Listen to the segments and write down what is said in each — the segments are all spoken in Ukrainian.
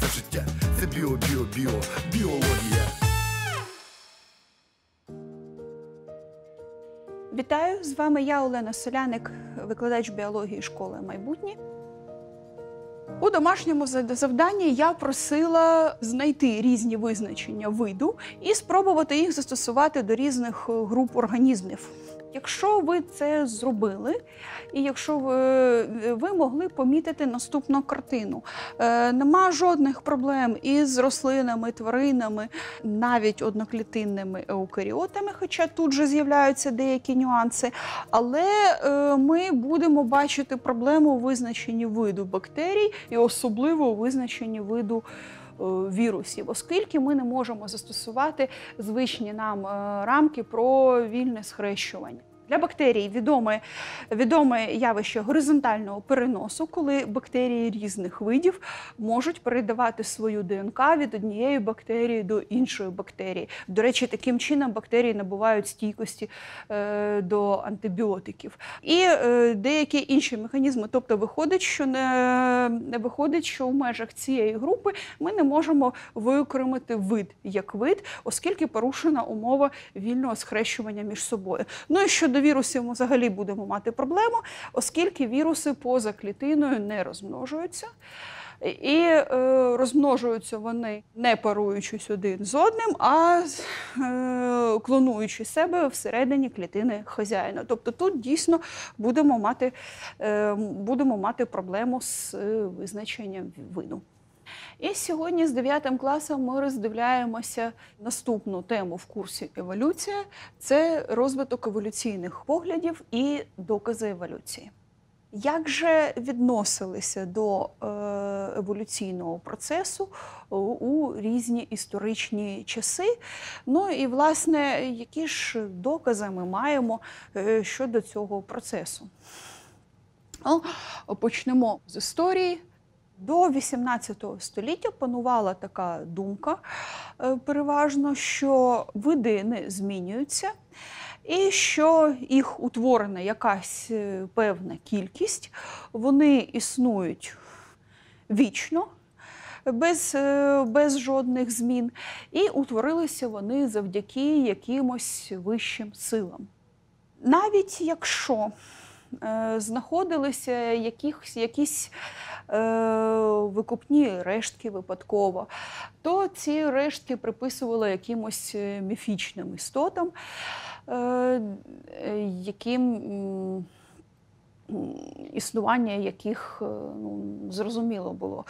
Це життя. Це біо-біо-біо, біологія. Вітаю! З вами я, Олена Соляник, викладач біології школи майбутнє. У домашньому завданні я просила знайти різні визначення виду і спробувати їх застосувати до різних е, груп організмів. Якщо ви це зробили, і якщо ви, е, ви могли помітити наступну картину, е, нема жодних проблем із рослинами, тваринами, навіть одноклітинними еукаріотами, хоча тут же з'являються деякі нюанси, але е, ми будемо бачити проблему у визначенні виду бактерій і особливо у визначенні виду. Е, вірусів, оскільки ми не можемо застосувати звичні нам е, рамки про вільне схрещування. Для бактерій відоме відоме явище горизонтального переносу, коли бактерії різних видів можуть передавати свою ДНК від однієї бактерії до іншої бактерії. До речі, таким чином бактерії набувають стійкості е, до антибіотиків. І е, деякі інші механізми. Тобто, виходить, що не, не виходить, що в межах цієї групи ми не можемо виокремити вид як вид, оскільки порушена умова вільного схрещування між собою. Ну і щодо щодо вірусів ми взагалі будемо мати проблему, оскільки віруси поза клітиною не розмножуються. І е, розмножуються вони не паруючись один з одним, а е, клонуючи себе всередині клітини хазяїна. Тобто тут дійсно будемо мати е, будемо мати проблему з е, визначенням вину. І сьогодні з 9 класом ми роздивляємося наступну тему в курсі еволюція це розвиток еволюційних поглядів і докази еволюції. Як же відносилися до е, еволюційного процесу е, у різні історичні часи? Ну і, власне, які ж докази ми маємо е, щодо цього процесу? Ну, почнемо з історії. До 18 століття панувала така думка е, переважно, що види не змінюються, і що їх утворена якась е, певна кількість, вони існують вічно, без, е, без жодних змін, і утворилися вони завдяки якимось вищим силам. Навіть якщо Е, знаходилися якісь, якісь е, викупні рештки випадково, то ці рештки приписували якимось е, міфічним істотам, яким Існування яких ну, зрозуміло було,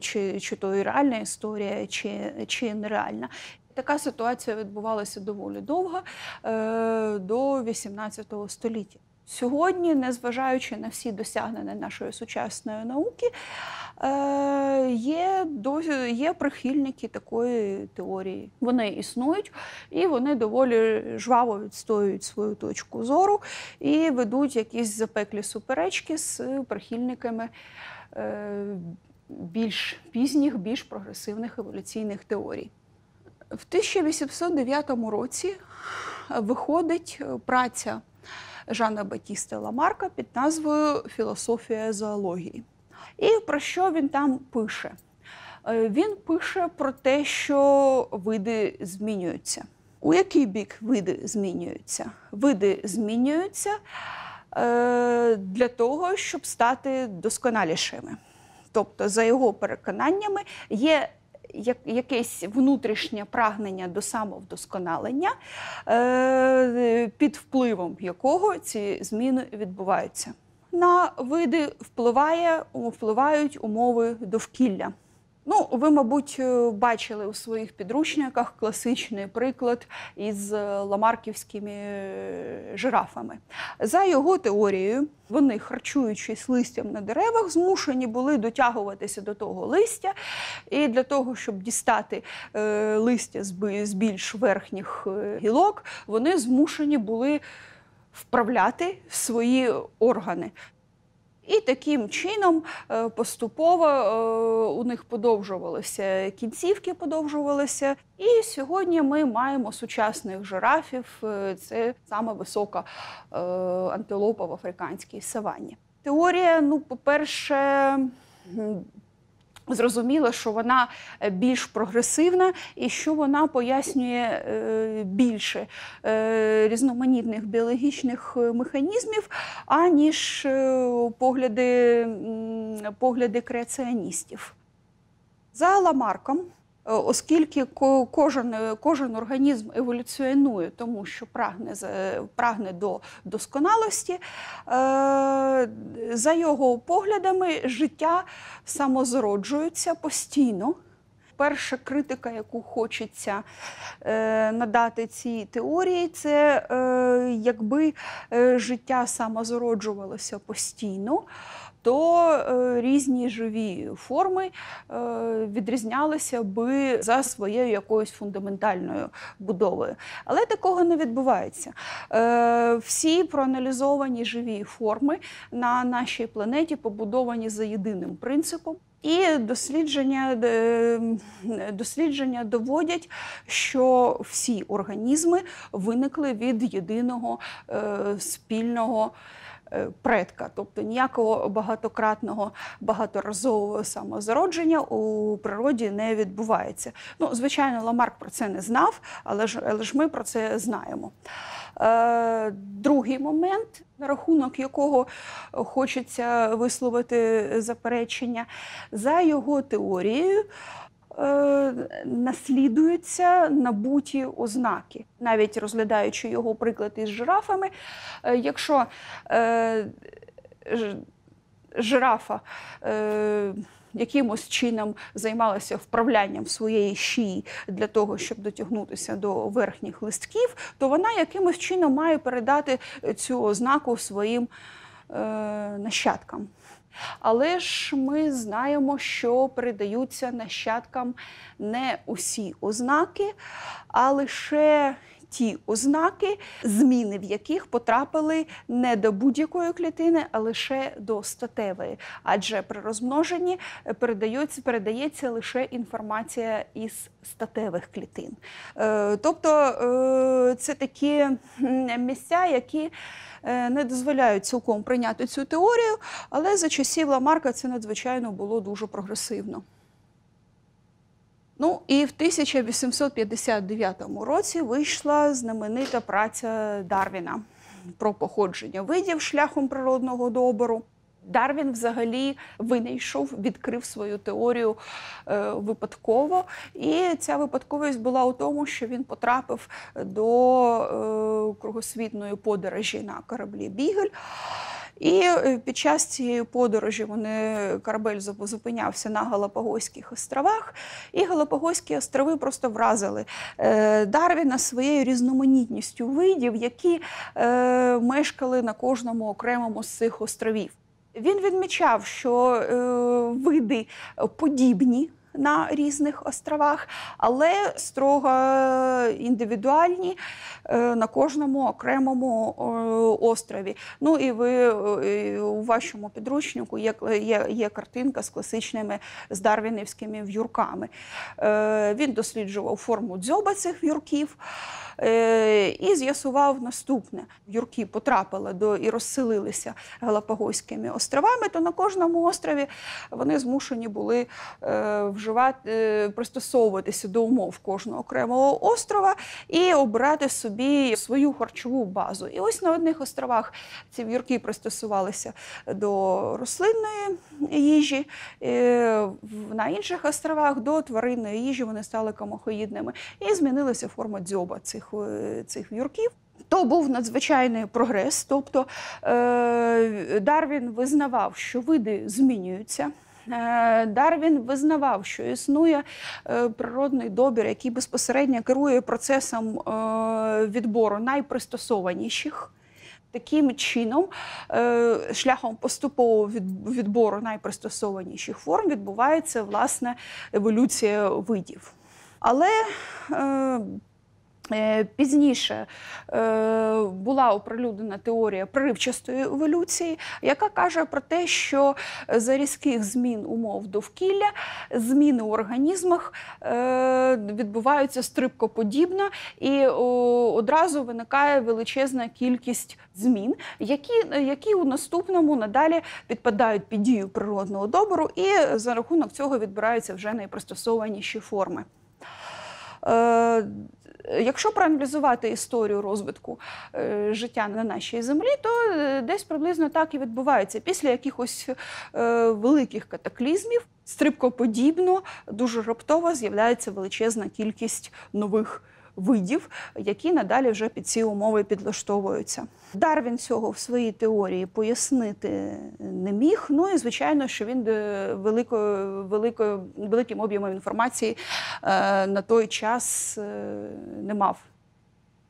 чи чи то і реальна історія, чи чи нереальна. Така ситуація відбувалася доволі довго, до XVIII століття. Сьогодні, незважаючи на всі досягнення нашої сучасної науки, е, є є прихильники такої теорії. Вони існують і вони доволі жваво відстоюють свою точку зору і ведуть якісь запеклі суперечки з прихильниками е, більш пізніх, більш прогресивних еволюційних теорій. В 1809 році виходить праця. Жана Батіста Ламарка під назвою Філософія зоології. І про що він там пише? Е, він пише про те, що види змінюються. У який бік види змінюються? Види змінюються е, для того, щоб стати досконалішими. Тобто, за його переконаннями, є як якесь внутрішнє прагнення до самовдосконалення, е, під впливом якого ці зміни відбуваються. На види впливає, впливають умови довкілля. Ну, ви, мабуть, е, бачили у своїх підручниках класичний приклад із е, ламарківськими е, жирафами. За його теорією, вони, харчуючись листям на деревах, змушені були дотягуватися до того листя. І для того, щоб дістати листя з більш верхніх гілок, вони змушені були. Вправляти в свої органи. І таким чином е, поступово е, у них подовжувалися кінцівки, подовжувалися. І сьогодні ми маємо сучасних жирафів. Е, це саме висока антилопа в африканській Савані. Теорія, ну, по-перше, Зрозуміла, що вона е, більш прогресивна і що вона пояснює е, більше е, різноманітних біологічних механізмів, аніж погляди, погляди креаціоністів. За Ламарком. Е, оскільки кожен е, кожен організм еволюціонує, тому що прагне прагне до досконалості, е, за його поглядами, життя самозроджується постійно. Перша критика, яку хочеться надати цій теорії, це якби життя самозроджувалося постійно то е, різні живі форми е, відрізнялися би за своєю якоюсь фундаментальною будовою. Але такого не відбувається. Е, всі проаналізовані живі форми на нашій планеті побудовані за єдиним принципом. І дослідження е, дослідження доводять, що всі організми виникли від єдиного е, спільного е, предка, тобто ніякого багатократного багаторазового самозародження у природі не відбувається. Ну, звичайно, Ламарк про це не знав, але ж але ж ми про це знаємо. Е, другий момент, на рахунок якого хочеться висловити заперечення, за його теорією. Е, наслідуються набуті ознаки, навіть розглядаючи його приклад із жирафами. Е, якщо жирафа якимось чином займалася вправлянням своєї шиї для того, щоб дотягнутися до верхніх листків, то вона якимось чином має передати цю ознаку своїм е, нащадкам. Але ж ми знаємо, що передаються нащадкам не усі ознаки, а лише ті ознаки, зміни в яких потрапили не до будь-якої клітини, а лише до статевої. Адже при розмноженні е, передається, передається лише інформація із статевих клітин. Е, тобто е, це такі місця, які не дозволяють цілком прийняти цю теорію, але за часів Ламарка це надзвичайно було дуже прогресивно. Ну і в 1859 році вийшла знаменита праця Дарвіна про походження видів шляхом природного добору. Дарвін взагалі винайшов, відкрив свою теорію е, випадково. І ця випадковість була у тому, що він потрапив до е, кругосвітної подорожі на кораблі Бігель. І е, під час цієї подорожі вони корабель зупинявся на Галапагоських островах, і Галапагоські острови просто вразили е, Дарвіна своєю різноманітністю видів, які е, мешкали на кожному окремому з цих островів. Він відмічав, що види подібні на різних островах, але строго е, індивідуальні е, на кожному окремому е, острові. Ну і ви у вашому підручнику є є, є картинка з класичними з дарвінівськими в'юрками. Він досліджував форму дзьоба цих в'юрків. Е, і з'ясував наступне: юрки потрапили до і розселилися Галапагойськими островами. То на кожному острові вони змушені були е, вживати е, пристосовуватися до умов кожного окремого острова і обрати собі свою харчову базу. І ось на одних островах ці в'юрки пристосувалися до рослинної їжі, на інших островах до тваринної їжі вони стали камохоїдними і змінилася форма дзьоба цих цих е, цих в'юрків. То був надзвичайний прогрес. Тобто е, Дарвін визнавав, що види змінюються. Е, Дарвін визнавав, що існує природний добір, який безпосередньо керує процесом відбору найпристосованіших. Таким чином, шляхом поступового відбору найпристосованіших форм відбувається власне еволюція видів. Але Е, пізніше е, була оприлюднена теорія проривчастої еволюції, яка каже про те, що за різких змін умов довкілля зміни в організмах е, відбуваються стрибкоподібно і одразу виникає величезна кількість змін, які які у наступному надалі підпадають під дію природного добору, і за рахунок цього відбираються вже найпристосованіші форми. Е, якщо проаналізувати історію розвитку е, життя на нашій землі, то е, десь приблизно так і відбувається. Після якихось великих катаклізмів стрибкоподібно дуже раптово з'являється величезна кількість нових видів, які надалі вже під ці умови підлаштовуються. Дарвін цього в своїй теорії пояснити не міг. Ну і звичайно, що він великою, великою, великим об'ємом інформації е, на той час е, не мав.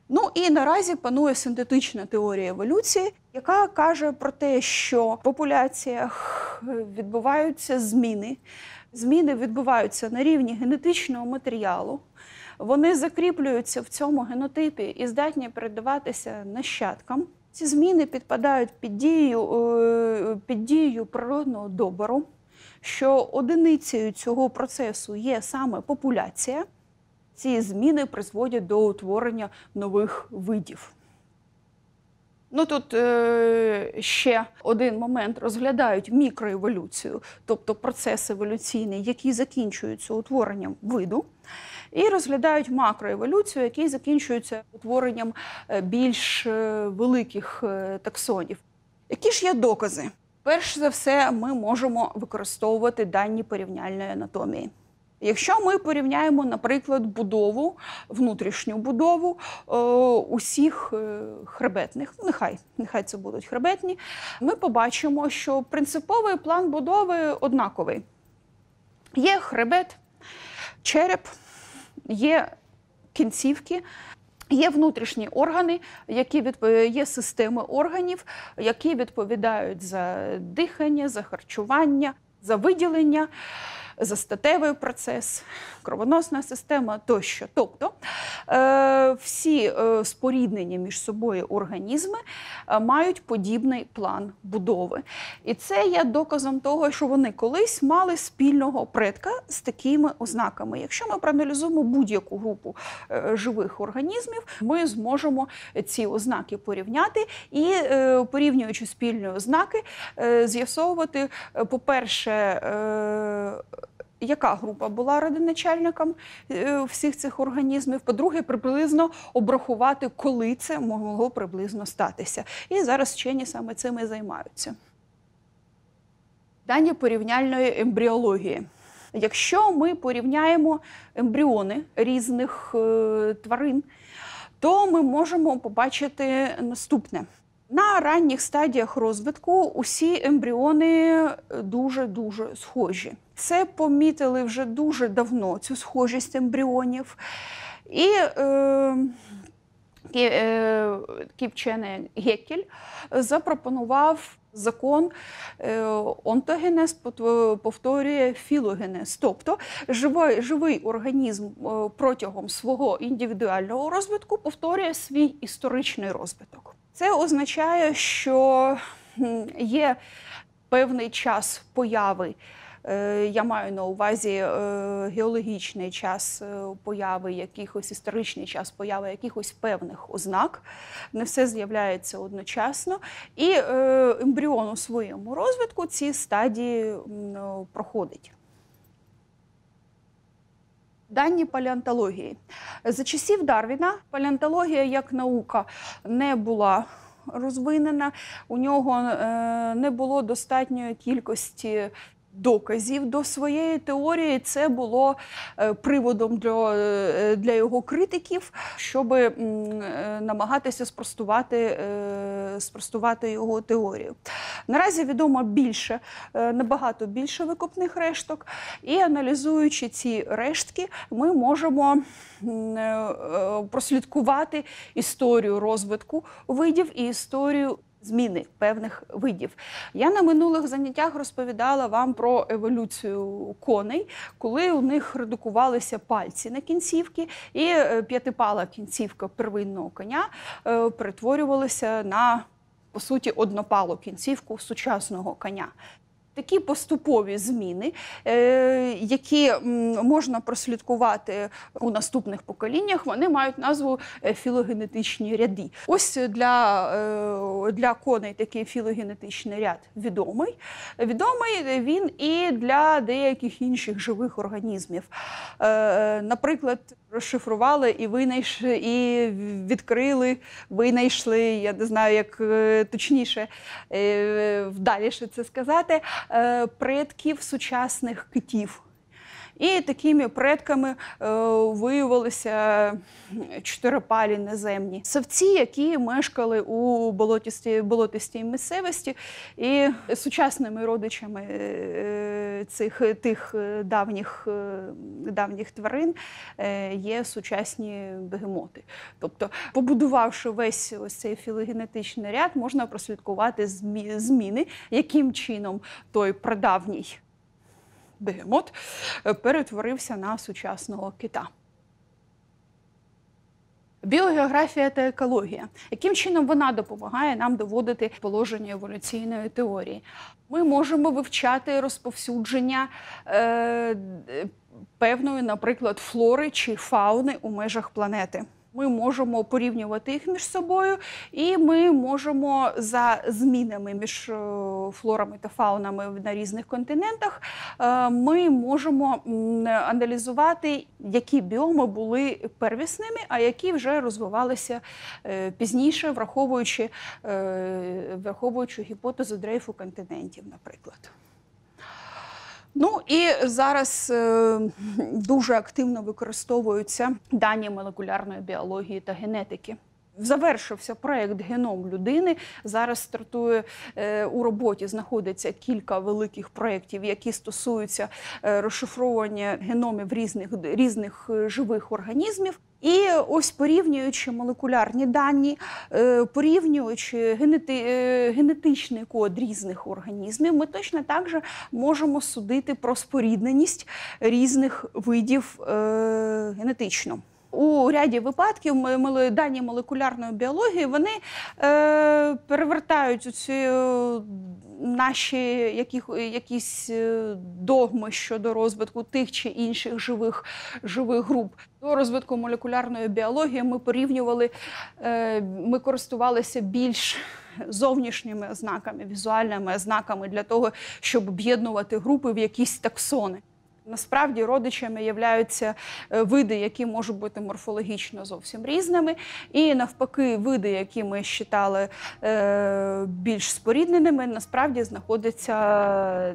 Ну і наразі панує синтетична теорія еволюції, яка каже про те, що в популяціях відбуваються зміни. Зміни відбуваються на рівні генетичного матеріалу вони закріплюються в цьому генотипі і здатні передаватися нащадкам. Ці зміни підпадають під дію е, під дію природного добору, що одиницею цього процесу є саме популяція. Ці зміни призводять до утворення нових видів. Ну тут е, ще один момент розглядають мікроеволюцію, тобто процес еволюційний, який закінчується утворенням виду і розглядають макроеволюцію, який закінчується утворенням е, більш е, великих е, таксонів. Які ж є докази? Перш за все, ми можемо використовувати дані порівняльної анатомії. Якщо ми порівняємо, наприклад, будову, внутрішню будову усіх хребетних, ну, нехай нехай це будуть хребетні, ми побачимо, що принциповий план будови однаковий. Є хребет, череп є кінцівки. Є внутрішні органи, які відпов... є системи органів, які відповідають за дихання, за харчування, за виділення, за статевий процес кровоносна система тощо. Тобто е, всі е, споріднені між собою організми е, мають подібний план будови. І це є доказом того, що вони колись мали спільного предка з такими ознаками. Якщо ми проаналізуємо будь-яку групу живих організмів, ми зможемо ці ознаки порівняти і, порівнюючи спільні ознаки, з'ясовувати, по-перше, яка група була радоначальником е, всіх цих організмів. По-друге, приблизно обрахувати, коли це могло приблизно статися. І зараз вчені саме цим і займаються. Дані порівняльної ембріології. Якщо ми порівняємо ембріони різних е, тварин, то ми можемо побачити наступне. На ранніх стадіях розвитку усі ембріони дуже дуже схожі. Це помітили вже дуже давно цю схожість ембріонів. І е, е, кіпчений Геккель запропонував закон е, онтогенез повторює філогенез. Тобто живий, живий організм е, протягом свого індивідуального розвитку повторює свій історичний розвиток. Це означає, що є певний час появи. Е, я маю на увазі е, геологічний час е, появи якихось історичний час появи якихось певних ознак. Не все з'являється одночасно. І ембріон у своєму розвитку ці стадії проходить. Дані палеонтології. За часів Дарвіна палеонтологія як наука не була розвинена, у нього не було достатньої кількості доказів до своєї теорії. Це було е, приводом для е, для його критиків, щоб е, намагатися спростувати спростувати його теорію. Наразі відомо більше, набагато більше викопних решток, і аналізуючи ці рештки, ми можемо прослідкувати історію розвитку видів і історію зміни певних видів. Я на минулих заняттях розповідала вам про еволюцію коней, коли у них редукувалися пальці на кінцівки, і е, п'ятипала кінцівка первинного коня е, перетворювалася на по суті, однопалу кінцівку сучасного коня такі поступові зміни, е, які можна прослідкувати у наступних поколіннях, вони мають назву е, філогенетичні ряди. Ось для е, для коней такий філогенетичний ряд відомий. Відомий він і для деяких інших живих організмів. Наприклад, розшифрували, і винайшли і відкрили, винайшли. Я не знаю, як е, точніше е, вдаліше це сказати. Е, предків сучасних китів. І такими предками е, виявилися чотирипалі наземні савці, які мешкали у болотісті болотистій місцевості, і сучасними родичами е, цих тих давніх е, давніх тварин є сучасні бегемоти. Тобто, побудувавши весь ось цей філогенетичний ряд, можна прослідкувати зміни, яким чином той прадавній бегемот е, перетворився на сучасного кита. Біогеографія та екологія, яким чином вона допомагає нам доводити положення еволюційної теорії. Ми можемо вивчати розповсюдження е, е певної, наприклад, флори чи фауни у межах планети. Ми можемо порівнювати їх між собою, і ми можемо за змінами між е, флорами та фаунами на різних континентах. Е, ми можемо аналізувати, які біоми були первісними, а які вже розвивалися е, пізніше, враховуючи враховуючи гіпотезу дрейфу континентів, наприклад. Ну і зараз е, дуже активно використовуються дані молекулярної біології та генетики. Завершився проект геном людини. Зараз стартує е, у роботі. Знаходиться кілька великих проєктів, які стосуються е, розшифровування геномів різних різних е, живих організмів. І ось порівнюючи молекулярні дані, е, порівнюючи генети, е, генетичний код різних організмів, ми точно так же можемо судити про спорідненість різних видів е, генетично у ряді випадків дані молекулярної біології вони е, перевертають ці е, наші які, якісь е, догми щодо розвитку тих чи інших живих живих груп. До розвитку молекулярної біології ми порівнювали, е, ми користувалися більш зовнішніми ознаками, візуальними ознаками для того, щоб об'єднувати групи в якісь таксони. Насправді родичами являються е, види, які можуть бути морфологічно зовсім різними, і навпаки, види, які ми вважали е, більш спорідненими, насправді знаходяться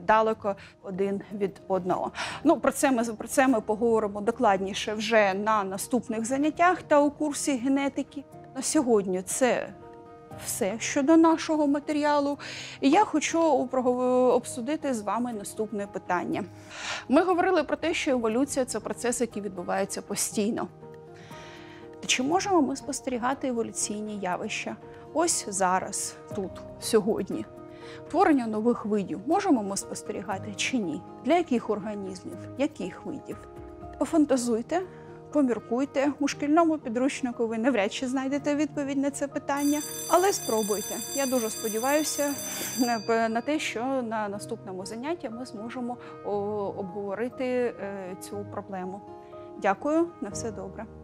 далеко один від одного. Ну про це ми про це ми поговоримо докладніше вже на наступних заняттях та у курсі генетики. На сьогодні це все щодо нашого матеріалу. І я хочу обсудити з вами наступне питання. Ми говорили про те, що еволюція це процес, який відбувається постійно. Чи можемо ми спостерігати еволюційні явища? Ось зараз, тут, сьогодні. Творення нових видів можемо ми спостерігати чи ні? Для яких організмів, яких видів? Пофантазуйте поміркуйте. У шкільному підручнику ви навряд чи знайдете відповідь на це питання, але спробуйте. Я дуже сподіваюся на те, що на наступному занятті ми зможемо обговорити е, цю проблему. Дякую, на все добре.